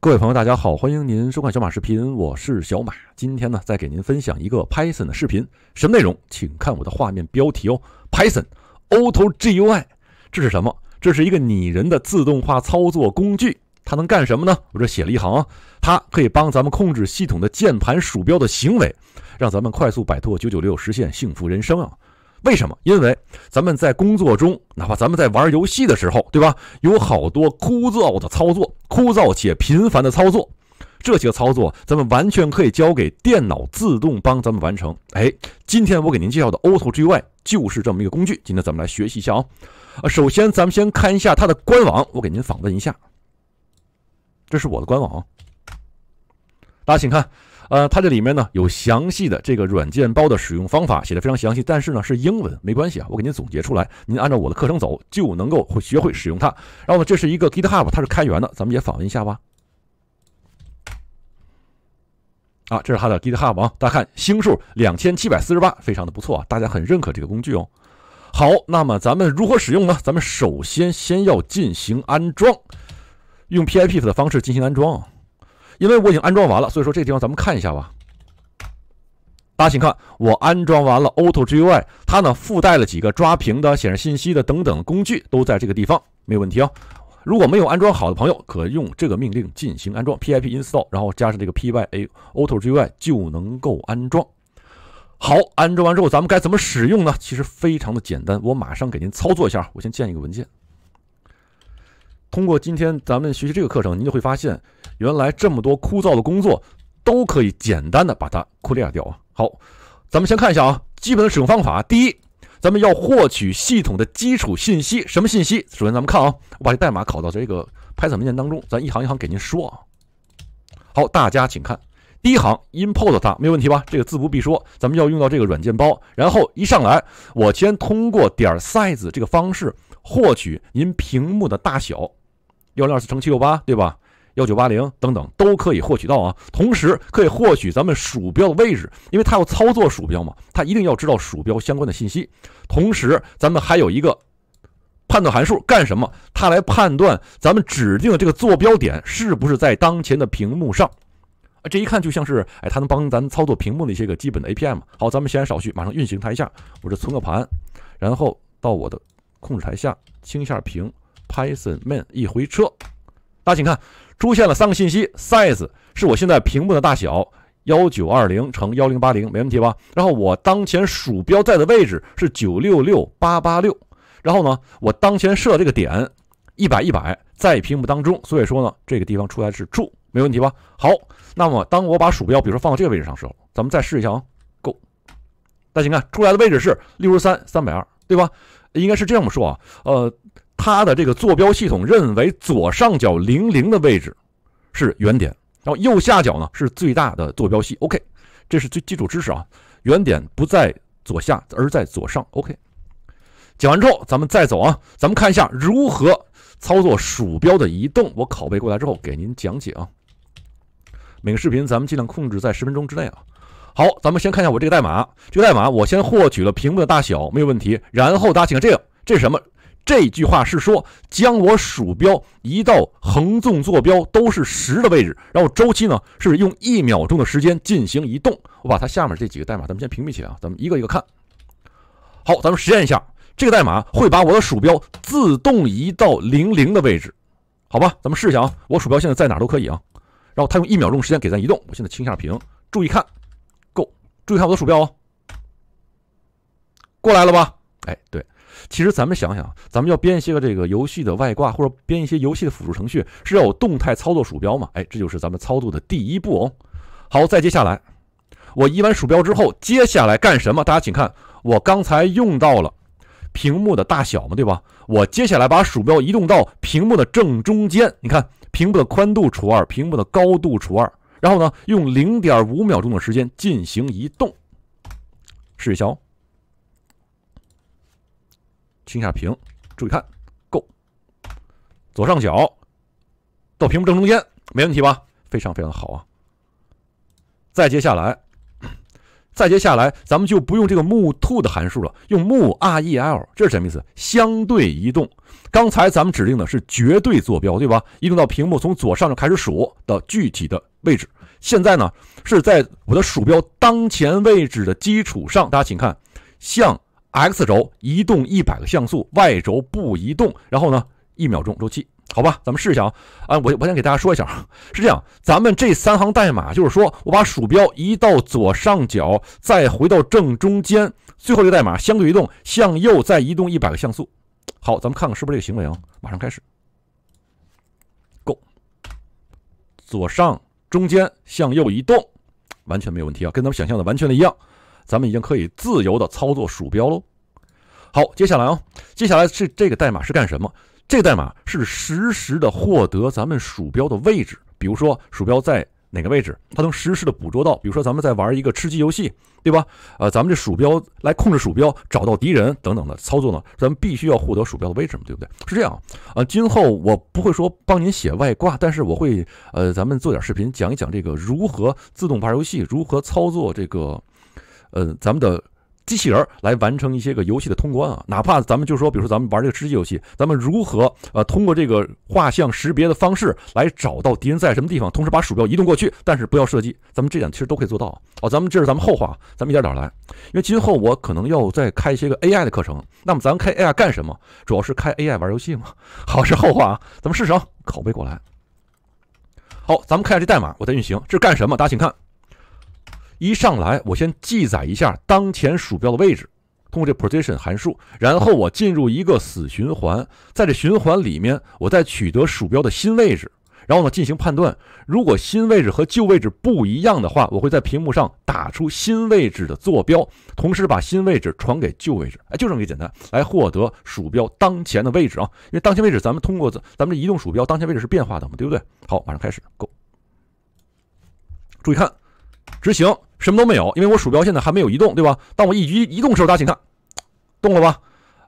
各位朋友，大家好，欢迎您收看小马视频，我是小马。今天呢，再给您分享一个 Python 的视频，什么内容，请看我的画面标题哦。Python Auto GUI，这是什么？这是一个拟人的自动化操作工具，它能干什么呢？我这写了一行，啊，它可以帮咱们控制系统的键盘、鼠标的行为，让咱们快速摆脱九九六，实现幸福人生啊。为什么？因为咱们在工作中，哪怕咱们在玩游戏的时候，对吧？有好多枯燥的操作，枯燥且频繁的操作，这些操作咱们完全可以交给电脑自动帮咱们完成。哎，今天我给您介绍的 Auto g i 就是这么一个工具。今天咱们来学习一下啊！啊，首先咱们先看一下它的官网，我给您访问一下。这是我的官网，大家请看。呃，它这里面呢有详细的这个软件包的使用方法，写的非常详细。但是呢是英文，没关系啊，我给您总结出来，您按照我的课程走就能够学会使用它。然后呢，这是一个 GitHub，它是开源的，咱们也访问一下吧。啊，这是它的 GitHub，啊，大家看星数两千七百四十八，非常的不错啊，大家很认可这个工具哦。好，那么咱们如何使用呢？咱们首先先要进行安装，用 pip 的方式进行安装。啊。因为我已经安装完了，所以说这地方咱们看一下吧。大家请看，我安装完了 Auto GUI，它呢附带了几个抓屏的、显示信息的等等工具，都在这个地方，没有问题啊。如果没有安装好的朋友，可用这个命令进行安装：pip install，然后加上这个 p y a Auto GUI 就能够安装。好，安装完之后，咱们该怎么使用呢？其实非常的简单，我马上给您操作一下。我先建一个文件。通过今天咱们学习这个课程，您就会发现，原来这么多枯燥的工作，都可以简单的把它酷掉掉啊！好，咱们先看一下啊，基本的使用方法。第一，咱们要获取系统的基础信息，什么信息？首先咱们看啊，我把这代码拷到这个拍 n 文件当中，咱一行一行给您说啊。好，大家请看，第一行 import 它，没问题吧？这个自不必说，咱们要用到这个软件包。然后一上来，我先通过点 size 这个方式获取您屏幕的大小。幺二四乘七六八，对吧？幺九八零等等都可以获取到啊。同时可以获取咱们鼠标的位置，因为它要操作鼠标嘛，它一定要知道鼠标相关的信息。同时，咱们还有一个判断函数干什么？它来判断咱们指定的这个坐标点是不是在当前的屏幕上啊？这一看就像是，哎，它能帮咱们操作屏幕的一些个基本的 API 嘛。好，咱们先少叙，马上运行它一下。我这存个盘，然后到我的控制台下清一下屏。Python m a n 一回车，大家请看，出现了三个信息，size 是我现在屏幕的大小，幺九二零乘幺零八零，没问题吧？然后我当前鼠标在的位置是九六六八八六，然后呢，我当前设这个点一百一百，在屏幕当中，所以说呢，这个地方出来是 True，没问题吧？好，那么当我把鼠标，比如说放到这个位置上时候，咱们再试一下啊，Go，大家请看，出来的位置是六十三三百二，对吧？应该是这样说啊，呃。它的这个坐标系统认为左上角零零的位置是原点，然后右下角呢是最大的坐标系。OK，这是最基础知识啊。原点不在左下，而在左上。OK，讲完之后咱们再走啊。咱们看一下如何操作鼠标的移动。我拷贝过来之后给您讲解啊。每个视频咱们尽量控制在十分钟之内啊。好，咱们先看一下我这个代码。这个代码我先获取了屏幕的大小，没有问题。然后大家请看这个，这是什么？这句话是说，将我鼠标移到横纵坐标都是十的位置，然后周期呢是用一秒钟的时间进行移动。我把它下面这几个代码咱们先屏蔽起来啊，咱们一个一个看好。咱们实验一下，这个代码会把我的鼠标自动移到零零的位置，好吧？咱们试一下啊，我鼠标现在在哪都可以啊。然后它用一秒钟时间给咱移动。我现在清一下屏，注意看，够，注意看我的鼠标哦，过来了吧？哎，对。其实咱们想想，咱们要编一些个这个游戏的外挂，或者编一些游戏的辅助程序，是要有动态操作鼠标嘛？哎，这就是咱们操作的第一步哦。好，再接下来，我移完鼠标之后，接下来干什么？大家请看，我刚才用到了屏幕的大小嘛，对吧？我接下来把鼠标移动到屏幕的正中间，你看，屏幕的宽度除二，屏幕的高度除二，然后呢，用零点五秒钟的时间进行移动，试一下哦。清下屏，注意看，Go，左上角到屏幕正中间，没问题吧？非常非常的好啊。再接下来，再接下来，咱们就不用这个 move to 的函数了，用 move rel，这是什么意思？相对移动。刚才咱们指令的是绝对坐标，对吧？移动到屏幕从左上角开始数的具体的位置。现在呢是在我的鼠标当前位置的基础上，大家请看，向。X 轴移动一百个像素，Y 轴不移动，然后呢，一秒钟周期，好吧，咱们试一下啊。啊，我我先给大家说一下，是这样，咱们这三行代码就是说，我把鼠标移到左上角，再回到正中间，最后一个代码相对移动向右，再移动一百个像素。好，咱们看看是不是这个行为啊？马上开始，Go，左上中间向右移动，完全没有问题啊，跟咱们想象的完全的一样。咱们已经可以自由的操作鼠标喽。好，接下来啊，接下来是这个代码是干什么？这个代码是实时的获得咱们鼠标的位置，比如说鼠标在哪个位置，它能实时的捕捉到。比如说咱们在玩一个吃鸡游戏，对吧？呃，咱们这鼠标来控制鼠标，找到敌人等等的操作呢，咱们必须要获得鼠标的位置嘛，对不对？是这样啊。今后我不会说帮您写外挂，但是我会呃，咱们做点视频，讲一讲这个如何自动玩游戏，如何操作这个。呃，咱们的机器人来完成一些个游戏的通关啊，哪怕咱们就是说，比如说咱们玩这个吃鸡游戏，咱们如何呃通过这个画像识别的方式来找到敌人在什么地方，同时把鼠标移动过去，但是不要射击，咱们这点其实都可以做到。哦，咱们这是咱们后话啊，咱们一点点来，因为今后我可能要再开一些个 AI 的课程。那么咱开 AI 干什么？主要是开 AI 玩游戏嘛。好，是后话啊，咱们试啊，拷 贝过来。好，咱们看一下这代码，我在运行，这是干什么？大家请看。一上来，我先记载一下当前鼠标的位置，通过这 position 函数，然后我进入一个死循环，在这循环里面，我再取得鼠标的新位置，然后呢进行判断，如果新位置和旧位置不一样的话，我会在屏幕上打出新位置的坐标，同时把新位置传给旧位置。哎，就这么简单，来获得鼠标当前的位置啊，因为当前位置咱们通过咱们移动鼠标，当前位置是变化的嘛，对不对？好，马上开始，Go，注意看。执行什么都没有，因为我鼠标现在还没有移动，对吧？当我一移移动时候，大家请看，动了吧？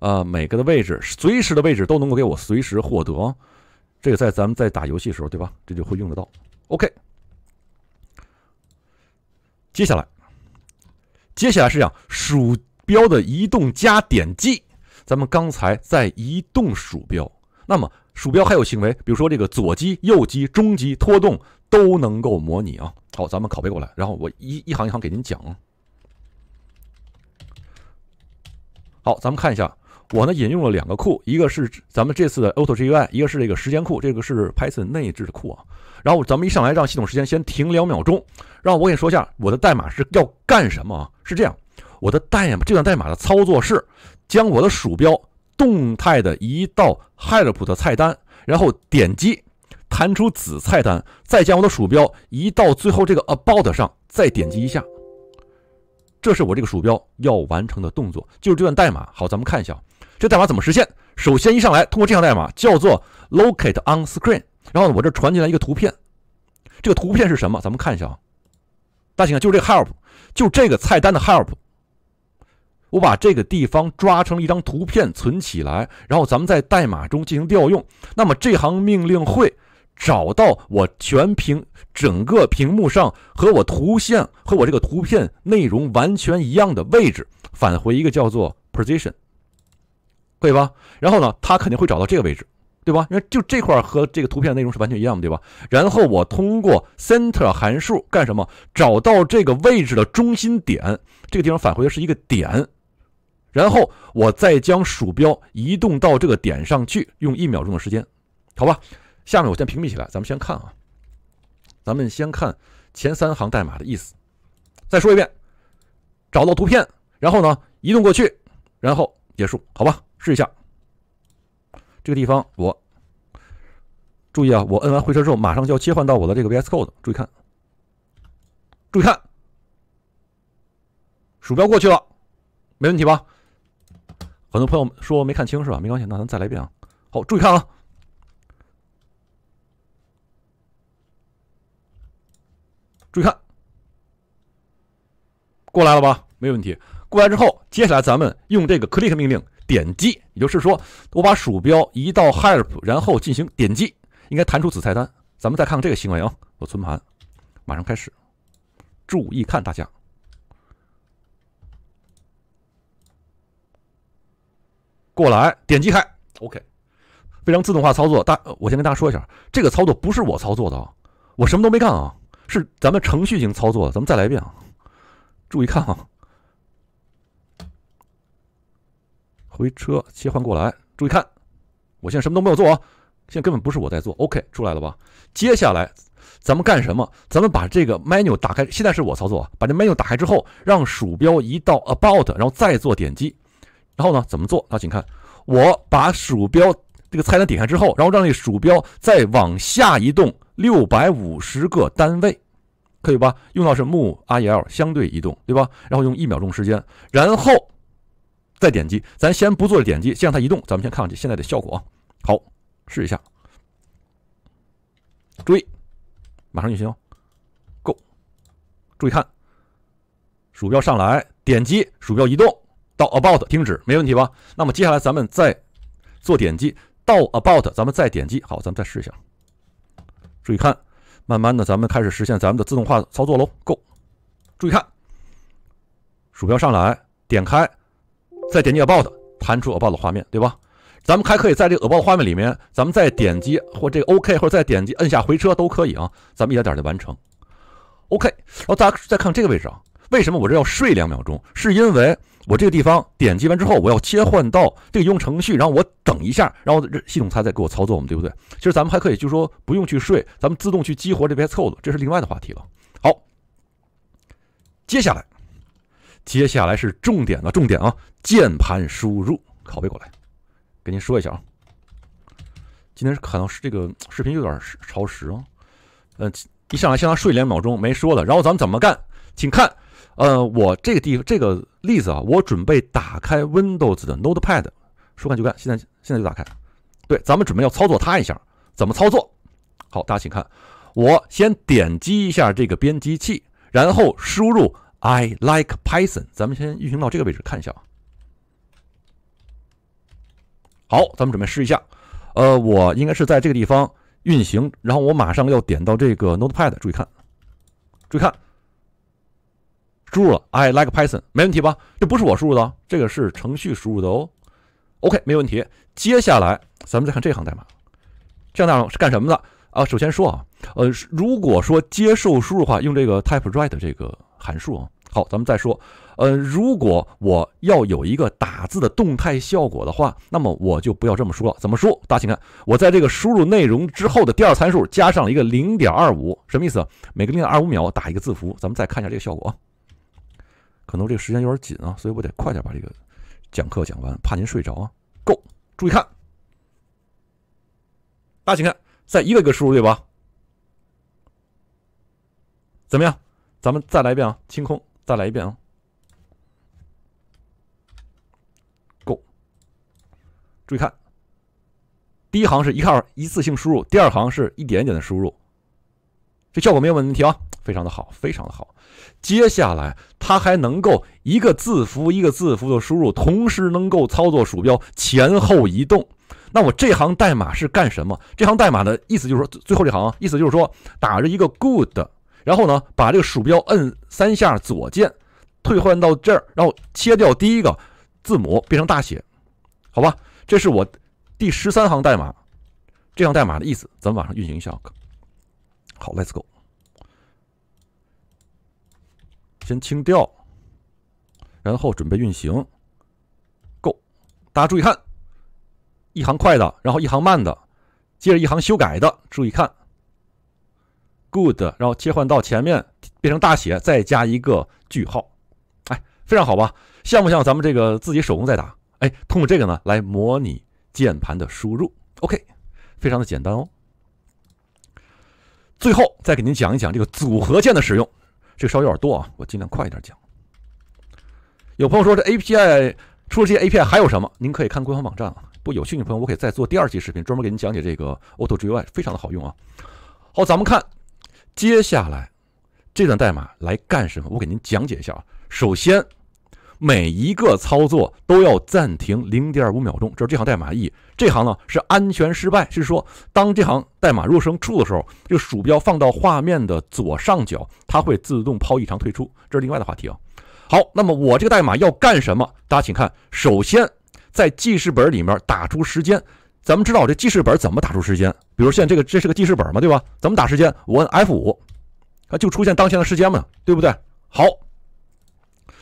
呃，每个的位置，随时的位置都能够给我随时获得。这个在咱们在打游戏时候，对吧？这就会用得到。OK，接下来，接下来是讲鼠标的移动加点击。咱们刚才在移动鼠标，那么鼠标还有行为，比如说这个左击、右击、中击、拖动。都能够模拟啊！好，咱们拷贝过来，然后我一一行一行给您讲。好，咱们看一下，我呢引用了两个库，一个是咱们这次的 autoGUI，一个是这个时间库，这个是 Python 内置的库啊。然后咱们一上来让系统时间先停两秒钟，然后我给你说一下我的代码是要干什么啊？是这样，我的代码这段代码的操作是将我的鼠标动态的移到 Help 的菜单，然后点击。弹出子菜单，再将我的鼠标移到最后这个 About 上，再点击一下。这是我这个鼠标要完成的动作，就是这段代码。好，咱们看一下啊，这代码怎么实现？首先一上来通过这样代码叫做 Locate On Screen，然后我这传进来一个图片，这个图片是什么？咱们看一下啊，大家看，就是这个 Help，就这个菜单的 Help，我把这个地方抓成了一张图片存起来，然后咱们在代码中进行调用。那么这行命令会。找到我全屏整个屏幕上和我图像和我这个图片内容完全一样的位置，返回一个叫做 position，可以吧？然后呢，它肯定会找到这个位置，对吧？因为就这块和这个图片内容是完全一样，的，对吧？然后我通过 center 函数干什么？找到这个位置的中心点，这个地方返回的是一个点，然后我再将鼠标移动到这个点上去，用一秒钟的时间，好吧？下面我先屏蔽起来，咱们先看啊，咱们先看前三行代码的意思。再说一遍，找到图片，然后呢，移动过去，然后结束，好吧？试一下。这个地方我注意啊，我摁完回车之后，马上就要切换到我的这个 VS Code，注意看，注意看，鼠标过去了，没问题吧？很多朋友说没看清是吧？没关系，那咱再来一遍啊。好，注意看啊。注意看，过来了吧？没问题。过来之后，接下来咱们用这个 click 命令点击，也就是说，我把鼠标移到 help，然后进行点击，应该弹出子菜单。咱们再看看这个行为啊。我存盘，马上开始。注意看大家，过来点击开，OK。非常自动化操作。大，我先跟大家说一下，这个操作不是我操作的啊，我什么都没干啊。是咱们程序型操作，咱们再来一遍啊！注意看啊，回车切换过来，注意看，我现在什么都没有做啊，现在根本不是我在做。OK，出来了吧？接下来咱们干什么？咱们把这个 menu 打开，现在是我操作啊。把这 menu 打开之后，让鼠标移到 about，然后再做点击。然后呢，怎么做？那请看，我把鼠标这个菜单点开之后，然后让这个鼠标再往下移动。六百五十个单位，可以吧？用到是目 I E L 相对移动，对吧？然后用一秒钟时间，然后再点击。咱先不做点击，先让它移动。咱们先看这现在的效果啊。好，试一下。注意，马上运行，Go。注意看，鼠标上来点击，鼠标移动到 About 停止，没问题吧？那么接下来咱们再做点击到 About，咱们再点击。好，咱们再试一下。注意看，慢慢的，咱们开始实现咱们的自动化操作喽。Go，注意看，鼠标上来点开，再点击 a b o u t 弹出 a b o t 的画面，对吧？咱们还可以在这个 a b o u t 画面里面，咱们再点击或这个 OK，或者再点击摁下回车都可以啊。咱们一点点的完成，OK。然后大家再看这个位置啊，为什么我这要睡两秒钟？是因为。我这个地方点击完之后，我要切换到这个应用程序，然后我等一下，然后系统它再给我操作嘛，对不对？其实咱们还可以，就是说不用去睡，咱们自动去激活这边操作，这是另外的话题了。好，接下来，接下来是重点了，重点啊！键盘输入，拷贝过来，给您说一下啊。今天是可能是这个视频有点超时啊，嗯，一上来先睡两秒钟没说的，然后咱们怎么干？请看。呃，我这个地这个例子啊，我准备打开 Windows 的 Notepad，说干就干，现在现在就打开。对，咱们准备要操作它一下，怎么操作？好，大家请看，我先点击一下这个编辑器，然后输入 I like Python。咱们先运行到这个位置看一下啊。好，咱们准备试一下。呃，我应该是在这个地方运行，然后我马上要点到这个 Notepad，注意看，注意看。输入了 I like Python，没问题吧？这不是我输入的，这个是程序输入的哦。OK，没问题。接下来咱们再看这行代码，这行代码是干什么的啊？首先说啊，呃，如果说接受输入的话，用这个 type write 这个函数啊。好，咱们再说，呃，如果我要有一个打字的动态效果的话，那么我就不要这么说了。怎么说？大家请看，我在这个输入内容之后的第二参数加上了一个零点二五，什么意思？每个零点二五秒打一个字符。咱们再看一下这个效果啊。可能这个时间有点紧啊，所以我得快点把这个讲课讲完，怕您睡着啊。够，注意看，大家请看，再一个一个输入，对吧？怎么样？咱们再来一遍啊，清空，再来一遍啊。Go，注意看，第一行是一看一次性输入，第二行是一点一点的输入。效果没有问题啊，非常的好，非常的好。接下来，它还能够一个字符一个字符的输入，同时能够操作鼠标前后移动。那我这行代码是干什么？这行代码的意思就是说，最后这行意思就是说，打着一个 good，然后呢，把这个鼠标摁三下左键，退换到这儿，然后切掉第一个字母变成大写，好吧？这是我第十三行代码，这行代码的意思，咱们马上运行一下。好，Let's go。先清掉，然后准备运行。Go，大家注意看，一行快的，然后一行慢的，接着一行修改的，注意看。Good，然后切换到前面变成大写，再加一个句号。哎，非常好吧？像不像咱们这个自己手工在打？哎，通过这个呢来模拟键盘的输入。OK，非常的简单哦。最后再给您讲一讲这个组合键的使用，这个稍微有点多啊，我尽量快一点讲。有朋友说这 API 除了这些 API 还有什么？您可以看官方网站啊。不，有兴趣朋友，我可以再做第二期视频，专门给您讲解这个 AutoGUI，非常的好用啊。好，咱们看接下来这段代码来干什么？我给您讲解一下。啊。首先。每一个操作都要暂停零点五秒钟，这是这行代码义。这行呢是安全失败，是说当这行代码若生出的时候，这个鼠标放到画面的左上角，它会自动抛异常退出。这是另外的话题啊。好，那么我这个代码要干什么？大家请看，首先在记事本里面打出时间。咱们知道这记事本怎么打出时间？比如现在这个这是个记事本嘛，对吧？怎么打时间，我 F 五，啊就出现当前的时间嘛，对不对？好，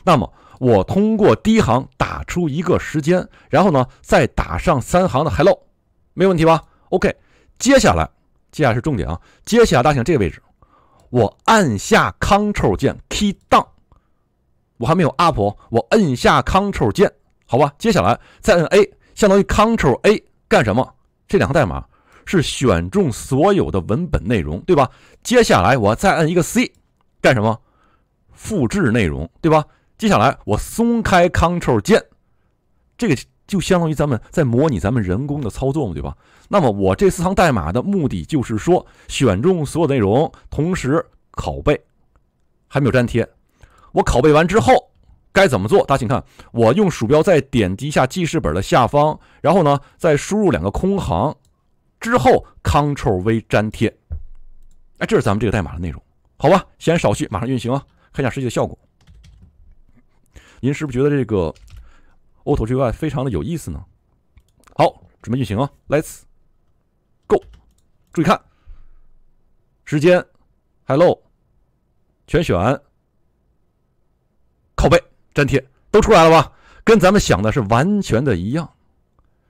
那么。我通过第一行打出一个时间，然后呢，再打上三行的 hello，没问题吧？OK，接下来，接下来是重点啊，接下来大想这个位置，我按下 c t r l 键 Key Down，我还没有 up，我摁下 c t r l 键，好吧，接下来再摁 A，相当于 c t r l A 干什么？这两个代码是选中所有的文本内容，对吧？接下来我再摁一个 C，干什么？复制内容，对吧？接下来我松开 Control 键，这个就相当于咱们在模拟咱们人工的操作嘛，对吧？那么我这四行代码的目的就是说，选中所有的内容，同时拷贝，还没有粘贴。我拷贝完之后该怎么做？大家请看，我用鼠标再点击一下记事本的下方，然后呢再输入两个空行，之后 Control V 粘贴。哎，这是咱们这个代码的内容，好吧？闲少叙，马上运行啊，看一下实际的效果。您是不是觉得这个 Auto G Y 非常的有意思呢？好，准备运行啊，Let's go！注意看，时间，Hello，全选，靠背，粘贴，都出来了吧？跟咱们想的是完全的一样。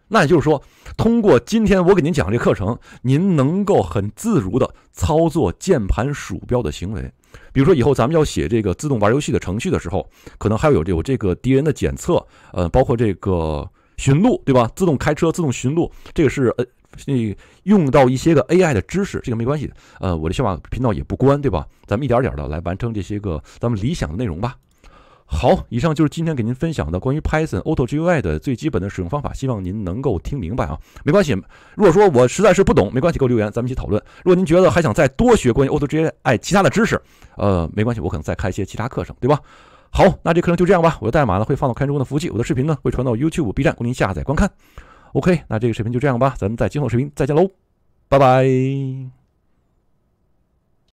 那也就是说，通过今天我给您讲这个课程，您能够很自如的操作键盘、鼠标的行为。比如说，以后咱们要写这个自动玩游戏的程序的时候，可能还有有这个敌人的检测，呃，包括这个巡路，对吧？自动开车、自动巡路，这个是呃，用到一些个 AI 的知识，这个没关系呃，我的小马频道也不关，对吧？咱们一点儿点儿的来完成这些个咱们理想的内容吧。好，以上就是今天给您分享的关于 Python Auto GUI 的最基本的使用方法，希望您能够听明白啊。没关系，如果说我实在是不懂，没关系，给我留言，咱们一起讨论。如果您觉得还想再多学关于 Auto GUI 其他的知识，呃，没关系，我可能再开一些其他课程，对吧？好，那这课程就这样吧。我的代码呢会放到开智工的服务器，我的视频呢会传到 YouTube、B 站供您下载观看。OK，那这个视频就这样吧，咱们在今后视频再见喽，拜拜。